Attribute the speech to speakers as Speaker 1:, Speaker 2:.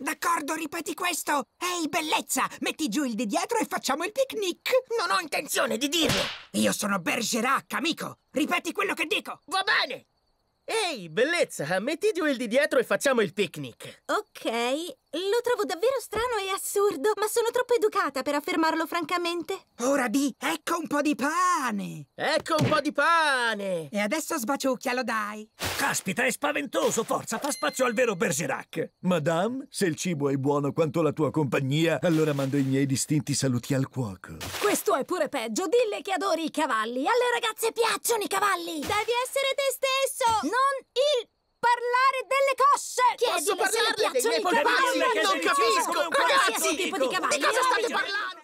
Speaker 1: D'accordo, ripeti questo. Ehi, bellezza, metti giù il di dietro e facciamo il picnic. Non ho intenzione di dirlo. Io sono Bergerac, amico. Ripeti quello che dico.
Speaker 2: Va bene. Ehi, bellezza, mettiti il di dietro e facciamo il picnic. Ok,
Speaker 3: lo trovo davvero strano e assurdo, ma sono troppo educata per affermarlo francamente.
Speaker 1: Ora di, ecco un po' di pane! Ecco un po' di pane! E adesso sbaciucchialo, dai!
Speaker 4: Caspita, è spaventoso, forza, fa spazio al vero Bergerac!
Speaker 5: Madame, se il cibo è buono quanto la tua compagnia, allora mando i miei distinti saluti al cuoco.
Speaker 6: Questo è pure peggio, dille che adori i cavalli, alle ragazze piacciono i cavalli! Devi essere te stesso! Posso parlare dei miei polpacci? Non capisco! Ragazzi, di cosa state parlando?